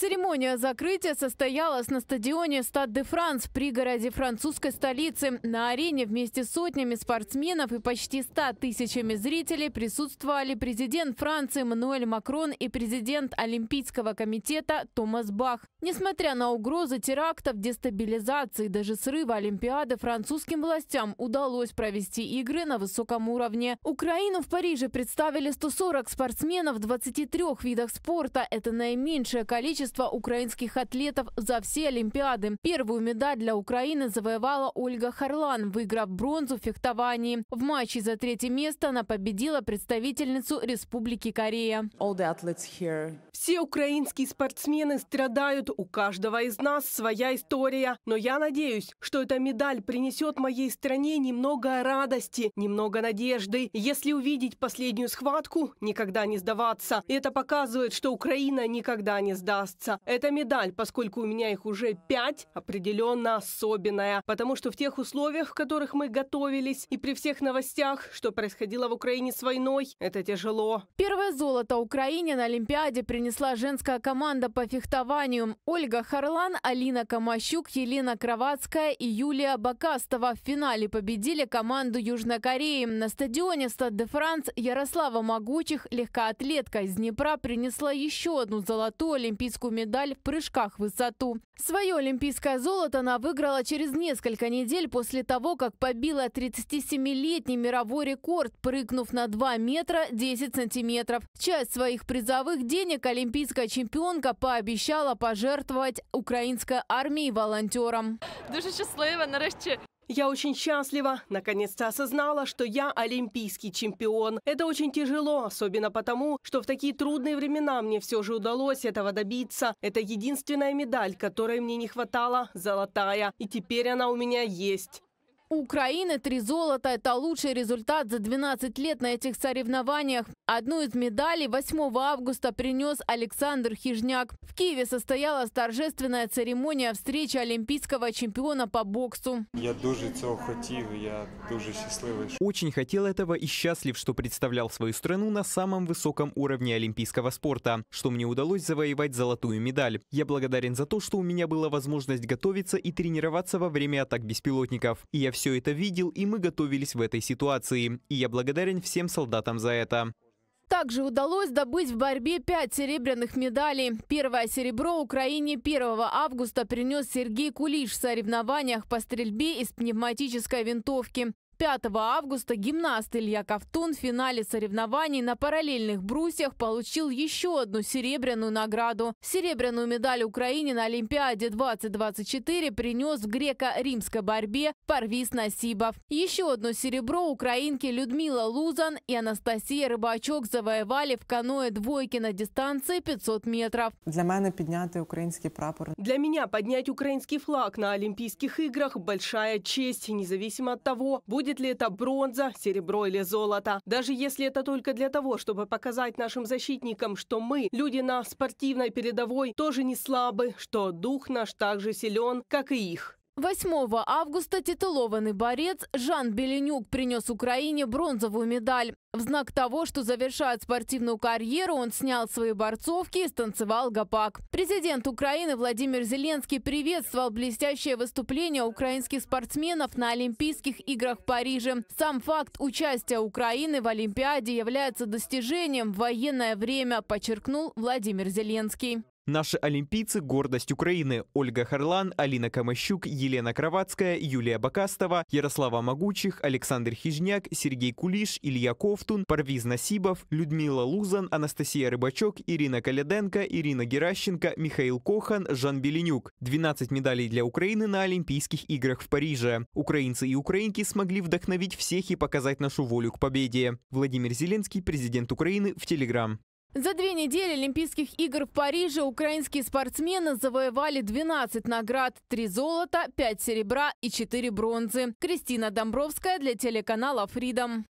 Церемония закрытия состоялась на стадионе Стад де Франс в пригороде французской столицы. На арене вместе с сотнями спортсменов и почти 100 тысячами зрителей присутствовали президент Франции Мануэль Макрон и президент Олимпийского комитета Томас Бах. Несмотря на угрозы терактов, дестабилизации и даже срыва Олимпиады, французским властям удалось провести игры на высоком уровне. Украину в Париже представили 140 спортсменов в 23 видах спорта. Это наименьшее количество творчества украинских атлетов за все Олимпиады. Первую медаль для Украины завоевала Ольга Харлан, выиграв бронзу в фехтовании. В матче за третье место она победила представительницу Республики Корея. Все украинские спортсмены страдают, у каждого из нас своя история. Но я надеюсь, что эта медаль принесет моей стране немного радости, немного надежды. Если увидеть последнюю схватку, никогда не сдаваться. Это показывает, что Украина никогда не сдаст сердца. Это медаль, поскольку у меня их уже пять, определенно особенная. Потому что в тех условиях, в которых мы готовились, и при всех новостях, что происходило в Украине с войной, это тяжело. Первое золото Украине на Олимпиаде принесла женская команда по фехтованию. Ольга Харлан, Алина Камащук, Елена Кровацкая и Юлия Бакастова в финале победили команду Южной Кореи. На стадионе Стад де Франс Ярослава Могучих, легкоатлетка из Днепра, принесла еще одну золотую олимпийскую золотую медаль в прыжках в высоту. Свое олимпийское золото она выиграла через несколько недель после того, как побила 37-летний мировой рекорд, прыгнув на 2 метра 10 сантиметров. Часть своих призовых денег олимпийская чемпионка пообещала пожертвовать украинской армии волонтерам. Дуже щаслива. Нарешті я очень счастлива. Наконец-то осознала, что я олимпийский чемпион. Это очень тяжело, особенно потому, что в такие трудные времена мне все же удалось этого добиться. Это единственная медаль, которой мне не хватало, золотая. И теперь она у меня есть. У Украины три золота – это лучший результат за 12 лет на этих соревнованиях. Одну из медалей 8 августа принес Александр Хижняк. В Киеве состоялась торжественная церемония встречи олимпийского чемпиона по боксу. Я дуже цього хотів, я дуже счастливый. Очень хотел этого и счастлив, что представлял свою страну на самом высоком уровне олимпийского спорта, что мне удалось завоевать золотую медаль. Я благодарен за то, что у меня была возможность готовиться и тренироваться во время атак беспилотников. И я все все это видел, и мы готовились в этой ситуации. И я благодарен всем солдатам за это. Также удалось добыть в борьбе 5 серебряных медалей. Первое серебро Украине 1 августа принес Сергей Кулиш в соревнованиях по стрельбе из пневматической винтовки. 5 августа гимнаст Илья Ковтун в финале соревнований на параллельных брусьях получил еще одну серебряную награду. Серебряную медаль Украине на Олимпиаде 2024 принес в греко-римской борьбе Парвис Насибов. Еще одно серебро украинки Людмила Лузан и Анастасия Рыбачок завоевали в каное двойки на дистанции 500 метров. Для меня поднятый украинский прапор. Для меня поднять украинский флаг на Олимпийских играх большая честь, независимо от того, будет Будет ли это бронза, серебро или золото? Даже если это только для того, чтобы показать нашим защитникам, что мы, люди на спортивной передовой, тоже не слабы, что дух наш так же силен, как и их. 8 августа титулованный борец Жан Беленюк принес Украине бронзовую медаль. В знак того, что завершает спортивную карьеру, он снял свои борцовки и станцевал гопак. Президент Украины Владимир Зеленский приветствовал блестящее выступление украинских спортсменов на Олимпийских играх в Париже. Сам факт участия Украины в Олимпиаде является достижением в военное время, подчеркнул Владимир Зеленский. Наши олимпийцы – гордость Украины. Ольга Харлан, Алина Камощук, Елена Кровацкая, Юлия Бакастова, Ярослава Могучих, Александр Хижняк, Сергей Кулиш, Илья Ковтун, Парвиз Насибов, Людмила Лузан, Анастасия Рыбачок, Ирина Каляденко, Ирина Геращенко, Михаил Кохан, Жан Беленюк. 12 медалей для Украины на Олимпийских играх в Париже. Украинцы и украинки смогли вдохновить всех и показать нашу волю к победе. Владимир Зеленский, президент Украины, в Телеграм. За две недели Олимпийских игр в Париже украинские спортсмены завоевали 12 наград, 3 золота, 5 серебра и 4 бронзы. Кристина Домбровская для телеканала «Фридом».